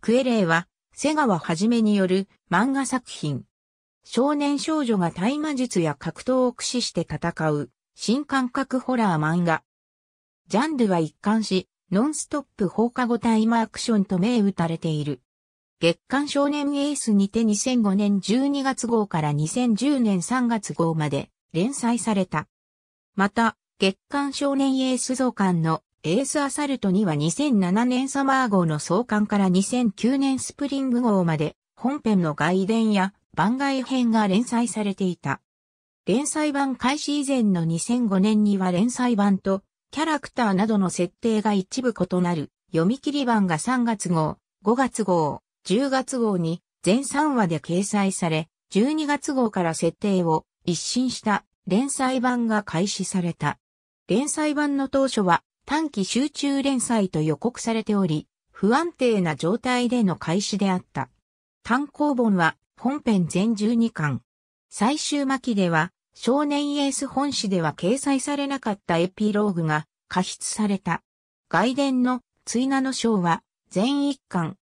クエレイは、瀬川はじめによる漫画作品。少年少女が大魔術や格闘を駆使して戦う、新感覚ホラー漫画。ジャンルは一貫し、ノンストップ放課後タイムアクションと銘打たれている。月刊少年エースにて2005年12月号から2010年3月号まで連載された。また、月刊少年エース増刊のエースアサルトには2007年サマー号の創刊から2009年スプリング号まで本編の外伝や番外編が連載されていた。連載版開始以前の2005年には連載版とキャラクターなどの設定が一部異なる読み切り版が3月号、5月号、10月号に全3話で掲載され、12月号から設定を一新した連載版が開始された。連載版の当初は短期集中連載と予告されており、不安定な状態での開始であった。単行本は本編全12巻。最終巻では少年エース本誌では掲載されなかったエピローグが過失された。外伝の追なの章は全1巻。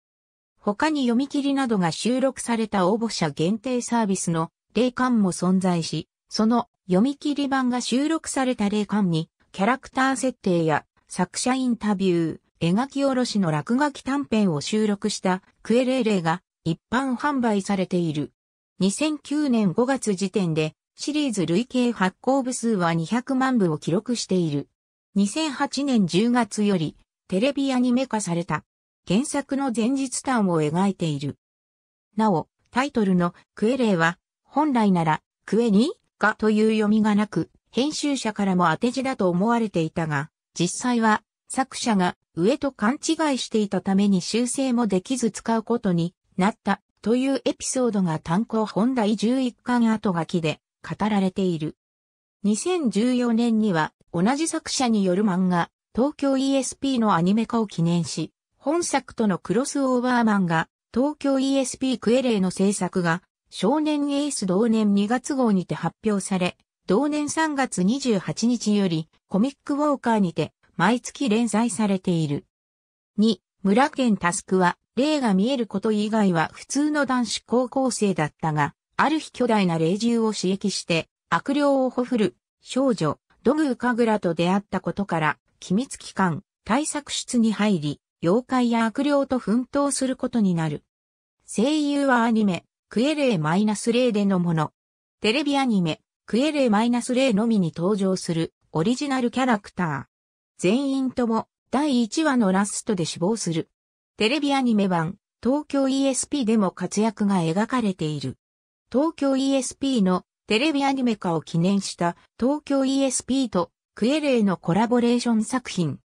他に読み切りなどが収録された応募者限定サービスの霊感も存在し、その読み切り版が収録された霊感にキャラクター設定や作者インタビュー、描き下ろしの落書き短編を収録したクエレーレが一般販売されている。2009年5月時点でシリーズ累計発行部数は200万部を記録している。2008年10月よりテレビアニメ化された原作の前日譚を描いている。なお、タイトルのクエレーは本来ならクエニーかという読みがなく編集者からも当て字だと思われていたが、実際は作者が上と勘違いしていたために修正もできず使うことになったというエピソードが単行本第11巻後書きで語られている。2014年には同じ作者による漫画東京 ESP のアニメ化を記念し、本作とのクロスオーバー漫画東京 ESP クエレイの制作が少年エース同年2月号にて発表され、同年3月28日よりコミックウォーカーにて毎月連載されている。2、村県タスクは、霊が見えること以外は普通の男子高校生だったが、ある日巨大な霊獣を刺激して、悪霊をほふる、少女、ドーカグラと出会ったことから、機密機関、対策室に入り、妖怪や悪霊と奮闘することになる。声優はアニメ、クエレー -0 でのもの。テレビアニメ、クエレイ -0 のみに登場するオリジナルキャラクター。全員とも第1話のラストで死亡する。テレビアニメ版東京 ESP でも活躍が描かれている。東京 ESP のテレビアニメ化を記念した東京 ESP とクエレイのコラボレーション作品。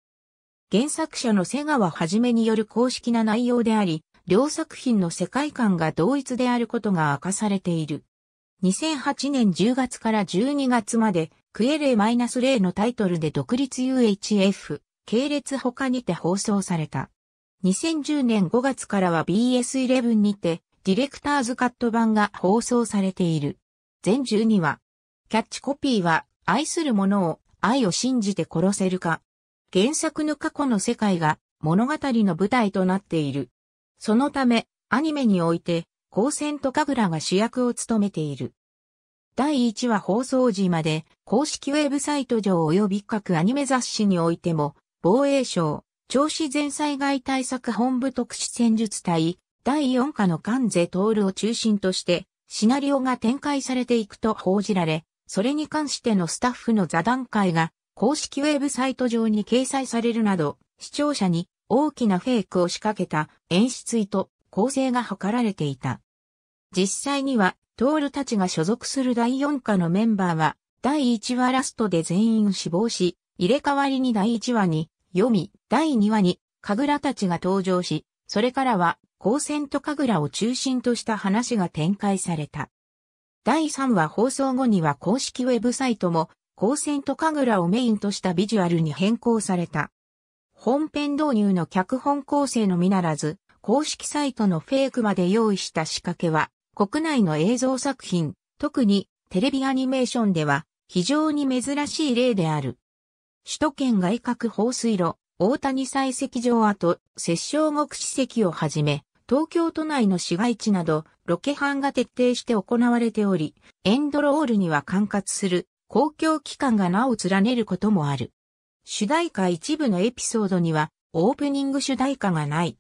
原作者の瀬川はじめによる公式な内容であり、両作品の世界観が同一であることが明かされている。2008年10月から12月まで、クエレイ -0 のタイトルで独立 UHF、系列他にて放送された。2010年5月からは BS11 にて、ディレクターズカット版が放送されている。全12話。キャッチコピーは、愛する者を、愛を信じて殺せるか。原作の過去の世界が物語の舞台となっている。そのため、アニメにおいて、光線と神楽が主役を務めている。第1話放送時まで、公式ウェブサイト上及び各アニメ雑誌においても、防衛省、調子全災害対策本部特殊戦術隊、第4課の関税トールを中心として、シナリオが展開されていくと報じられ、それに関してのスタッフの座談会が、公式ウェブサイト上に掲載されるなど、視聴者に大きなフェイクを仕掛けた演出意図、構成が図られていた。実際には、トールたちが所属する第4課のメンバーは、第1話ラストで全員死亡し、入れ替わりに第1話に、読み、第2話に、神楽たちが登場し、それからは、光線と神楽を中心とした話が展開された。第3話放送後には公式ウェブサイトも、光線と神楽をメインとしたビジュアルに変更された。本編導入の脚本構成のみならず、公式サイトのフェイクまで用意した仕掛けは、国内の映像作品、特にテレビアニメーションでは非常に珍しい例である。首都圏外郭放水路、大谷採石場跡、摂政国史跡をはじめ、東京都内の市街地など、ロケハンが徹底して行われており、エンドロールには管轄する公共機関が名を連ねることもある。主題歌一部のエピソードには、オープニング主題歌がない。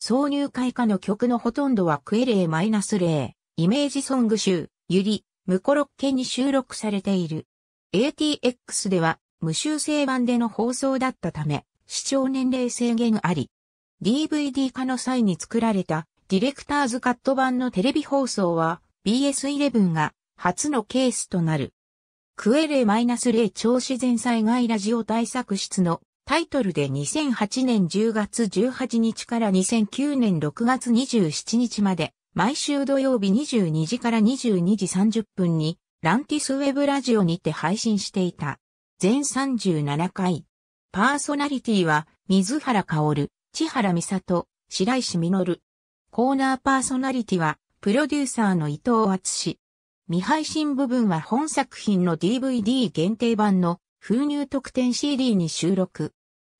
挿入開花の曲のほとんどはクエレーマイナスレイメージソング集、ゆり、ムコロッケに収録されている。ATX では無修正版での放送だったため、視聴年齢制限あり。DVD 化の際に作られたディレクターズカット版のテレビ放送は BS11 が初のケースとなる。クエレ -0 超自然災害ラジオ対策室のタイトルで2008年10月18日から2009年6月27日まで毎週土曜日22時から22時30分に、ランティスウェブラジオにて配信していた。全37回。パーソナリティは、水原薫、千原美里、白石実。コーナーパーソナリティは、プロデューサーの伊藤厚史。未配信部分は本作品の DVD 限定版の封入特典 CD に収録。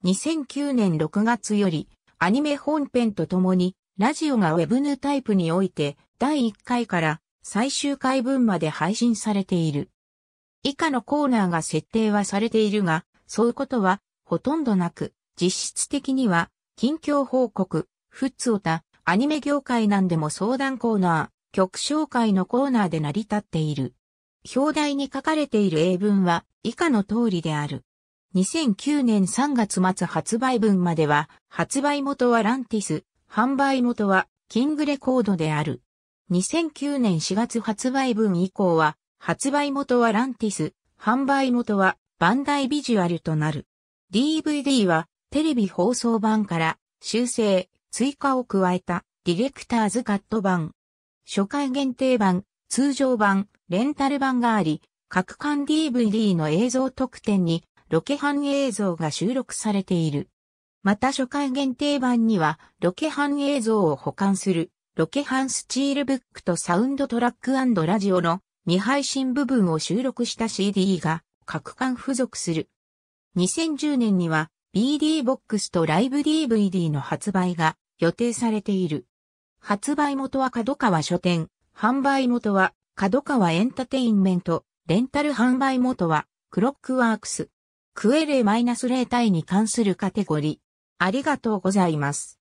2009年6月よりアニメ本編とともにラジオがウェブヌタイプにおいて第1回から最終回分まで配信されている。以下のコーナーが設定はされているが、そういうことはほとんどなく、実質的には近況報告、フッツオタ、アニメ業界なんでも相談コーナー、曲紹介のコーナーで成り立っている。表題に書かれている英文は以下の通りである。2009年3月末発売分までは、発売元はランティス、販売元はキングレコードである。2009年4月発売分以降は、発売元はランティス、販売元はバンダイビジュアルとなる。DVD はテレビ放送版から修正、追加を加えたディレクターズカット版。初回限定版、通常版、レンタル版があり、各巻 DVD の映像特典にロケ版映像が収録されている。また初回限定版には、ロケハン映像を保管する、ロケハンスチールブックとサウンドトラックラジオの未配信部分を収録した CD が各巻付属する。2010年には BD ボックスとライブ DVD の発売が予定されている。発売元は角川書店、販売元は角川エンタテインメント、レンタル販売元はクロックワークス。クエレ -0 対に関するカテゴリー。ありがとうございます。